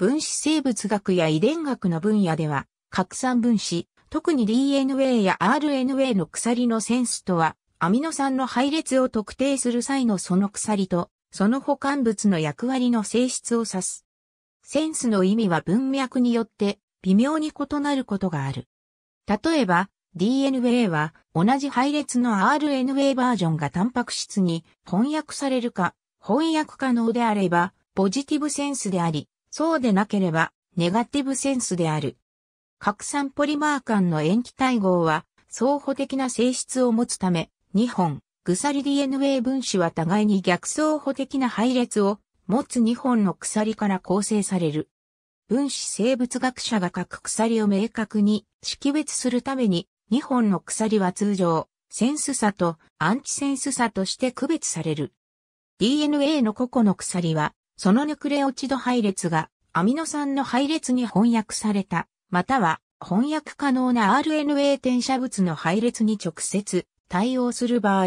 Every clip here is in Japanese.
分子生物学や遺伝学の分野では、核酸分子、特に DNA や RNA の鎖のセンスとは、アミノ酸の配列を特定する際のその鎖と、その保管物の役割の性質を指す。センスの意味は文脈によって微妙に異なることがある。例えば、DNA は同じ配列の RNA バージョンがタンパク質に翻訳されるか、翻訳可能であれば、ポジティブセンスであり、そうでなければ、ネガティブセンスである。核酸ポリマー間の塩基対合は、相補的な性質を持つため、2本、鎖 DNA 分子は互いに逆相補的な配列を持つ2本の鎖から構成される。分子生物学者が各鎖を明確に識別するために、2本の鎖は通常、センス差とアンチセンス差として区別される。DNA の個々の鎖は、そのヌクレオチド配列がアミノ酸の配列に翻訳された、または翻訳可能な RNA 転写物の配列に直接対応する場合、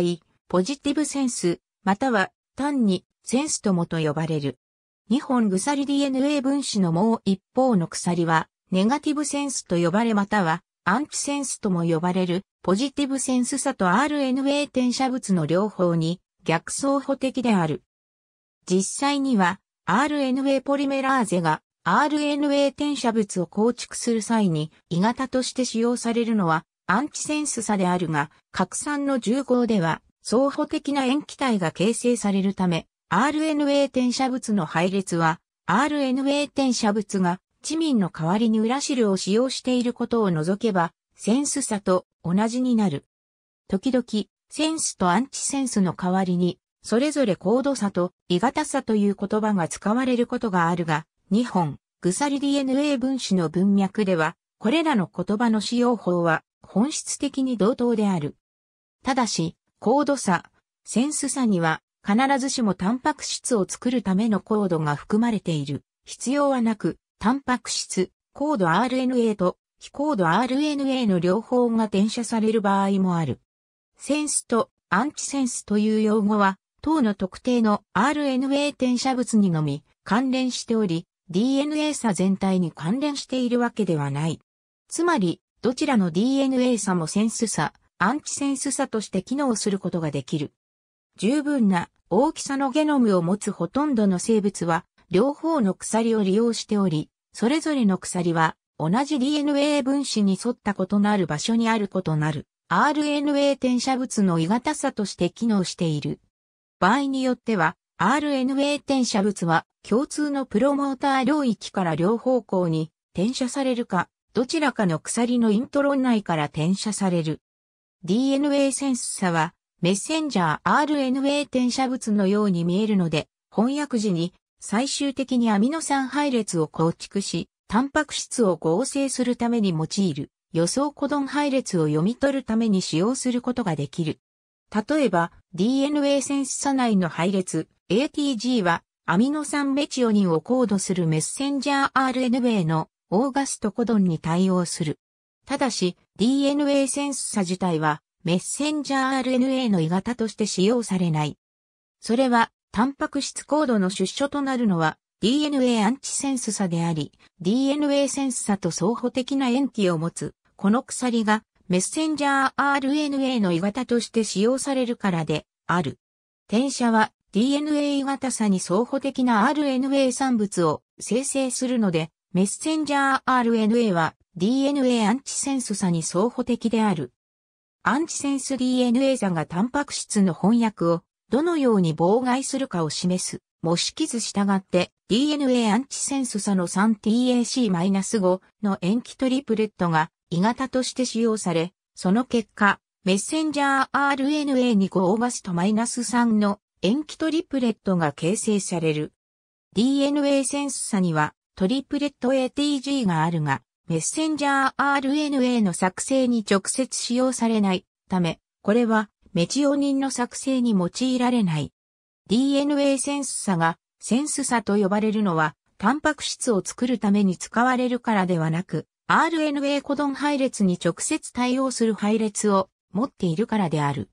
ポジティブセンス、または単にセンスともと呼ばれる。2本鎖 DNA 分子のもう一方の鎖は、ネガティブセンスと呼ばれまたは、アンチセンスとも呼ばれる、ポジティブセンスさと RNA 転写物の両方に逆走歩的である。実際には、RNA ポリメラーゼが RNA 転写物を構築する際に、鋳型として使用されるのは、アンチセンス差であるが、核酸の重合では、相補的な塩基体が形成されるため、RNA 転写物の配列は、RNA 転写物が、チミンの代わりに裏汁を使用していることを除けば、センス差と同じになる。時々、センスとアンチセンスの代わりに、それぞれ高度差と、異型差という言葉が使われることがあるが、日本、グサリ DNA 分子の文脈では、これらの言葉の使用法は、本質的に同等である。ただし、高度差、センス差には、必ずしもタンパク質を作るためのコードが含まれている。必要はなく、タンパク質、高度 RNA と非高度 RNA の両方が転写される場合もある。センスとアンチセンスという用語は等の特定の RNA 転写物にのみ関連しており、DNA 差全体に関連しているわけではない。つまり、どちらの DNA 差もセンス差、アンチセンス差として機能することができる。十分な大きさのゲノムを持つほとんどの生物は、両方の鎖を利用しており、それぞれの鎖は同じ DNA 分子に沿った異なる場所にある異なる RNA 転写物の異型差として機能している。場合によっては、RNA 転写物は共通のプロモーター領域から両方向に転写されるか、どちらかの鎖のイントロン内から転写される。DNA センサは、メッセンジャー RNA 転写物のように見えるので、翻訳時に最終的にアミノ酸配列を構築し、タンパク質を合成するために用いる予想コドン配列を読み取るために使用することができる。例えば、DNA 線差内の配列、ATG は、アミノ酸メチオニンをコードするメッセンジャー RNA のオーガストコドンに対応する。ただし、DNA センスサ自体は、メッセンジャー RNA の鋳型として使用されない。それは、タンパク質コードの出所となるのは、DNA アンチセンス差であり、DNA センスサと相補的な塩基を持つ、この鎖がメッセンジャー RNA の鋳型として使用されるからである。転写は DNA 鋳型さに相補的な RNA 産物を生成するので、メッセンジャー RNA は DNA アンチセンスさに相補的である。アンチセンス DNA 差がタンパク質の翻訳をどのように妨害するかを示す。模式図従って DNA アンチセンス差の 3TAC-5 の塩基トリプレットが鋳型として使用され、その結果、メッセンジャー RNA に5オーバスとマイナス3の塩基トリプレットが形成される。DNA センス差にはトリプレット ATG があるが、メッセンジャー RNA の作成に直接使用されないため、これはメチオニンの作成に用いられない。DNA センス差がセンス差と呼ばれるのは、タンパク質を作るために使われるからではなく、RNA コドン配列に直接対応する配列を持っているからである。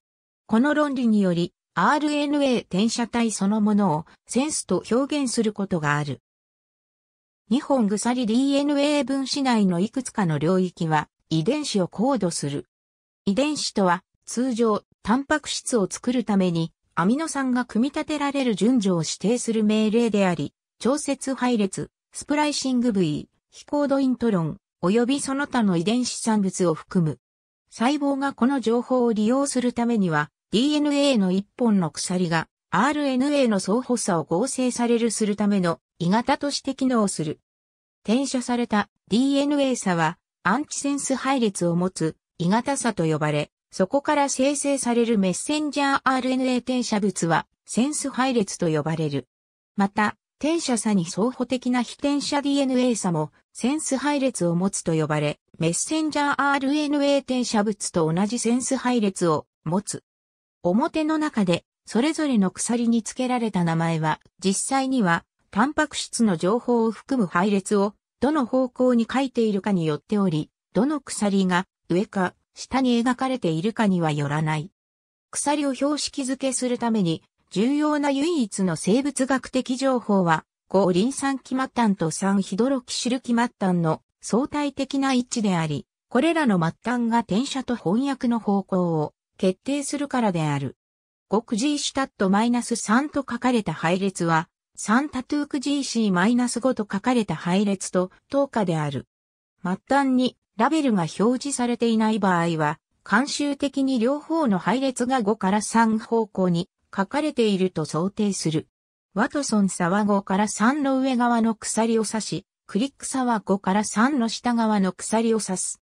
この論理により、RNA 転写体そのものをセンスと表現することがある。2本鎖 DNA 分子内のいくつかの領域は遺伝子をコードする。遺伝子とは通常タンパク質を作るためにアミノ酸が組み立てられる順序を指定する命令であり、調節配列、スプライシング V、非コードイントロン、及びその他の遺伝子産物を含む。細胞がこの情報を利用するためには、DNA の一本の鎖が RNA の相補差を合成されるするための異型として機能する。転写された DNA 差はアンチセンス配列を持つ異型差と呼ばれ、そこから生成されるメッセンジャー RNA 転写物はセンス配列と呼ばれる。また、転写差に相補的な非転写 DNA 差もセンス配列を持つと呼ばれ、メッセンジャー RNA 転写物と同じセンス配列を持つ。表の中で、それぞれの鎖に付けられた名前は、実際には、タンパク質の情報を含む配列を、どの方向に書いているかによっており、どの鎖が上か下に描かれているかにはよらない。鎖を標識付けするために、重要な唯一の生物学的情報は、五輪ン酸末端と三ヒドロキシルキ末端の相対的な位置であり、これらの末端が転写と翻訳の方向を決定するからである。極 G シュタット -3 と書かれた配列は、3タトゥーク GC-5 マイナスと書かれた配列と等価である。末端にラベルが表示されていない場合は、慣習的に両方の配列が5から3方向に書かれていると想定する。ワトソン沢5から3の上側の鎖を刺し、クリック沢5から3の下側の鎖を刺す。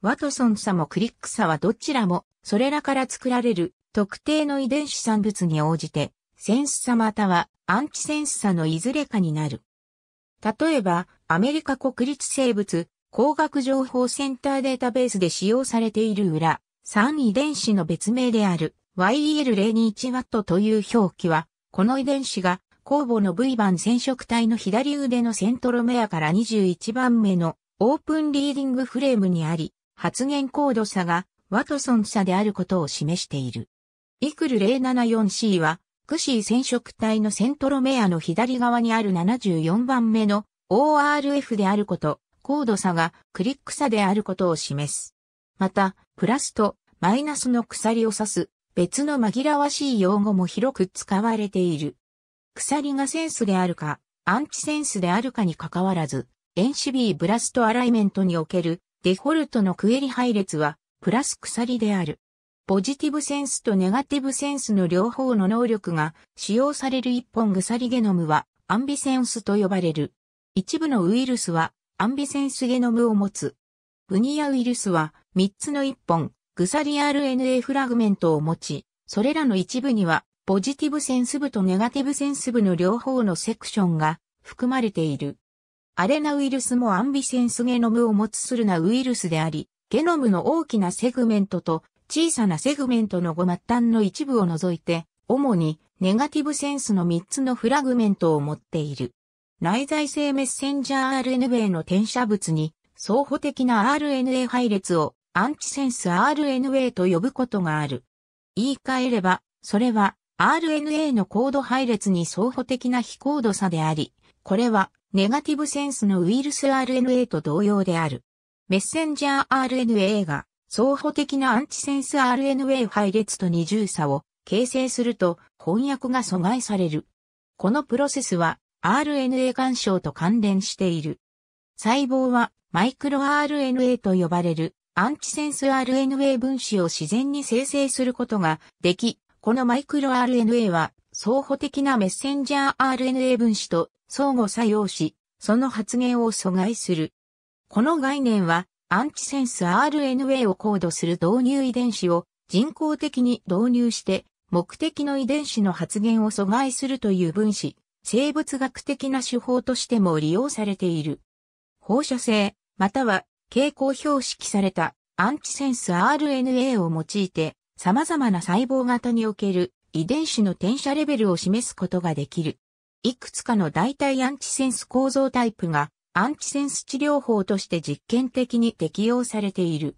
ワトソン差もクリック差はどちらも、それらから作られる特定の遺伝子産物に応じて、センス差またはアンチセンス差のいずれかになる。例えば、アメリカ国立生物工学情報センターデータベースで使用されている裏、3遺伝子の別名である YEL021W という表記は、この遺伝子が後部の V 番染色体の左腕のセントロメアから21番目のオープンリーディングフレームにあり、発言高度差がワトソン差であることを示している。イクル 074C は、クシー染色体のセントロメアの左側にある74番目の ORF であること、高度差がクリック差であることを示す。また、プラスとマイナスの鎖を指す別の紛らわしい用語も広く使われている。鎖がセンスであるか、アンチセンスであるかにかかわらず、NCB ブラストアライメントにおけるデフォルトのクエリ配列は、プラス鎖である。ポジティブセンスとネガティブセンスの両方の能力が使用される一本鎖ゲノムはアンビセンスと呼ばれる。一部のウイルスはアンビセンスゲノムを持つ。ブニアウイルスは3つの一本、鎖 RNA フラグメントを持ち、それらの一部にはポジティブセンス部とネガティブセンス部の両方のセクションが含まれている。アレナウイルスもアンビセンスゲノムを持つするなウイルスであり、ゲノムの大きなセグメントと小さなセグメントのご末端の一部を除いて、主にネガティブセンスの3つのフラグメントを持っている。内在性メッセンジャー RNA の転写物に相補的な RNA 配列をアンチセンス RNA と呼ぶことがある。言い換えれば、それは RNA の高度配列に相補的な非高度差であり、これはネガティブセンスのウイルス RNA と同様である。メッセンジャー RNA が相補的なアンチセンス RNA 配列と二重差を形成すると翻訳が阻害される。このプロセスは RNA 干渉と関連している。細胞はマイクロ RNA と呼ばれるアンチセンス RNA 分子を自然に生成することができ、このマイクロ RNA は相補的なメッセンジャー RNA 分子と相互作用し、その発現を阻害する。この概念はアンチセンス RNA をコードする導入遺伝子を人工的に導入して目的の遺伝子の発現を阻害するという分子、生物学的な手法としても利用されている。放射性、または蛍光標識されたアンチセンス RNA を用いて様々な細胞型における遺伝子の転写レベルを示すことができる。いくつかの代替アンチセンス構造タイプがアンチセンス治療法として実験的に適用されている。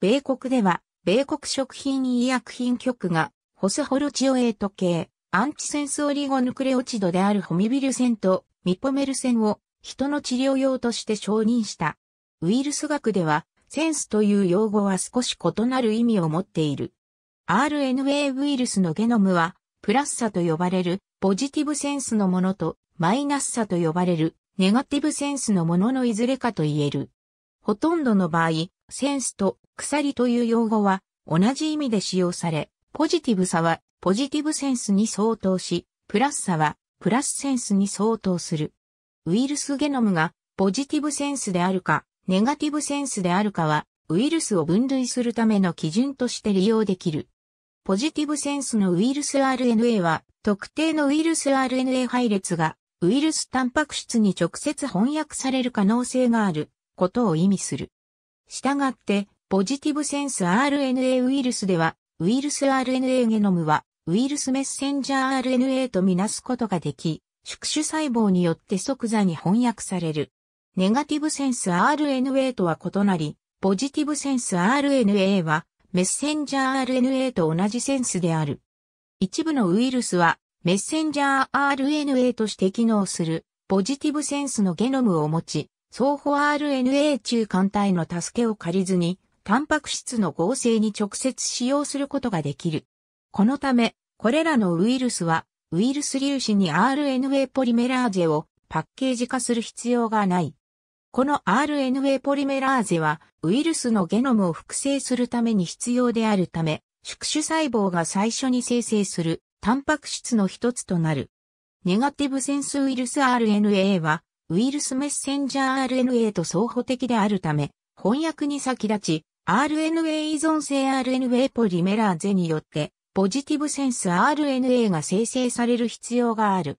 米国では、米国食品医薬品局が、ホスホルチオエート系、アンチセンスオリゴヌクレオチドであるホミビルンとミポメルンを人の治療用として承認した。ウイルス学では、センスという用語は少し異なる意味を持っている。RNA ウイルスのゲノムは、プラスさと呼ばれるポジティブセンスのものとマイナスさと呼ばれるネガティブセンスのもののいずれかと言える。ほとんどの場合、センスと鎖という用語は同じ意味で使用され、ポジティブさはポジティブセンスに相当し、プラス差はプラスセンスに相当する。ウイルスゲノムがポジティブセンスであるか、ネガティブセンスであるかは、ウイルスを分類するための基準として利用できる。ポジティブセンスのウイルス RNA は、特定のウイルス RNA 配列が、ウイルスタンパク質に直接翻訳される可能性があることを意味する。したがって、ポジティブセンス RNA ウイルスでは、ウイルス RNA ゲノムは、ウイルスメッセンジャー RNA とみなすことができ、宿主細胞によって即座に翻訳される。ネガティブセンス RNA とは異なり、ポジティブセンス RNA はメッセンジャー RNA と同じセンスである。一部のウイルスはメッセンジャー RNA として機能するポジティブセンスのゲノムを持ち、相互 RNA 中間体の助けを借りずに、タンパク質の合成に直接使用することができる。このため、これらのウイルスは、ウイルス粒子に RNA ポリメラーゼをパッケージ化する必要がない。この RNA ポリメラーゼはウイルスのゲノムを複製するために必要であるため、宿主細胞が最初に生成するタンパク質の一つとなる。ネガティブセンスウイルス RNA はウイルスメッセンジャー RNA と相補的であるため、翻訳に先立ち、RNA 依存性 RNA ポリメラーゼによって、ポジティブセンス RNA が生成される必要がある。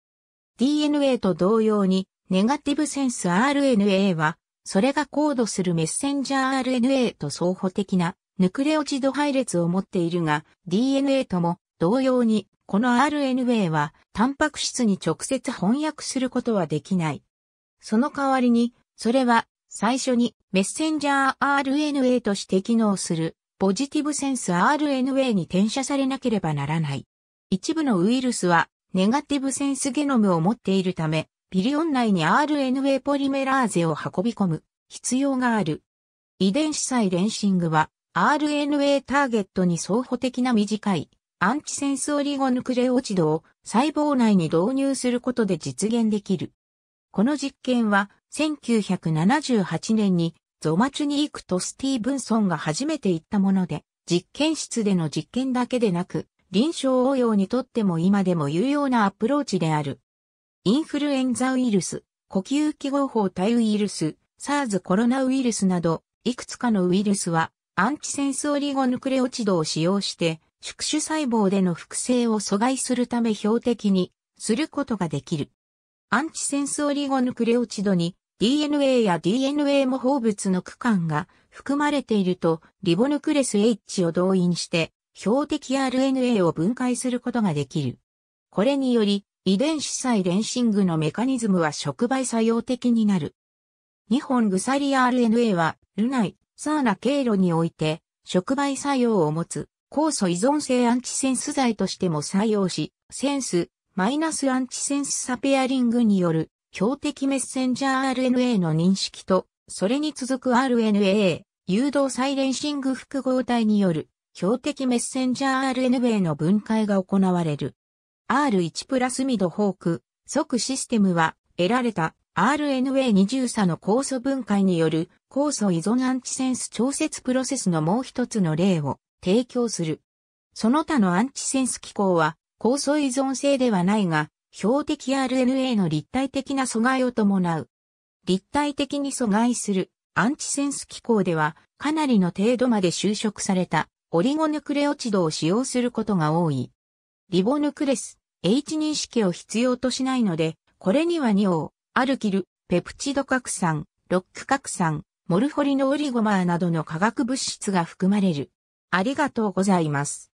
DNA と同様に、ネガティブセンス RNA は、それがコードするメッセンジャー RNA と相補的なヌクレオチド配列を持っているが、DNA とも同様に、この RNA は、タンパク質に直接翻訳することはできない。その代わりに、それは、最初にメッセンジャー RNA として機能する、ポジティブセンス RNA に転写されなければならない。一部のウイルスは、ネガティブセンスゲノムを持っているため、ピリオン内に RNA ポリメラーゼを運び込む必要がある。遺伝子サイレンシングは RNA ターゲットに相補的な短いアンチセンスオリゴヌクレオチドを細胞内に導入することで実現できる。この実験は1978年にゾマチュニークとスティーブンソンが初めて行ったもので、実験室での実験だけでなく、臨床応用にとっても今でも有用なアプローチである。インフルエンザウイルス、呼吸器合法体ウイルス、SARS コロナウイルスなど、いくつかのウイルスは、アンチセンスオリゴヌクレオチドを使用して、宿主細胞での複製を阻害するため標的にすることができる。アンチセンスオリゴヌクレオチドに DNA や DNA 模倣物の区間が含まれているとリボヌクレス H を動員して標的 RNA を分解することができる。これにより遺伝子サイレンシングのメカニズムは触媒作用的になる。日本鎖 RNA は、ルナイ、サーナ経路において、触媒作用を持つ、酵素依存性アンチセンス剤としても作用し、センス、マイナスアンチセンスサペアリングによる、標的メッセンジャー RNA の認識と、それに続く RNA、誘導サイレンシング複合体による、標的メッセンジャー RNA の分解が行われる。R1 プラスミドホーク、即システムは得られた RNA20 差の酵素分解による酵素依存アンチセンス調節プロセスのもう一つの例を提供する。その他のアンチセンス機構は酵素依存性ではないが、標的 RNA の立体的な阻害を伴う。立体的に阻害するアンチセンス機構ではかなりの程度まで収飾されたオリゴヌクレオチドを使用することが多い。リボヌクレス H 認識を必要としないので、これには2王、アルキル、ペプチド核酸、ロック核酸、モルフォリノオリゴマーなどの化学物質が含まれる。ありがとうございます。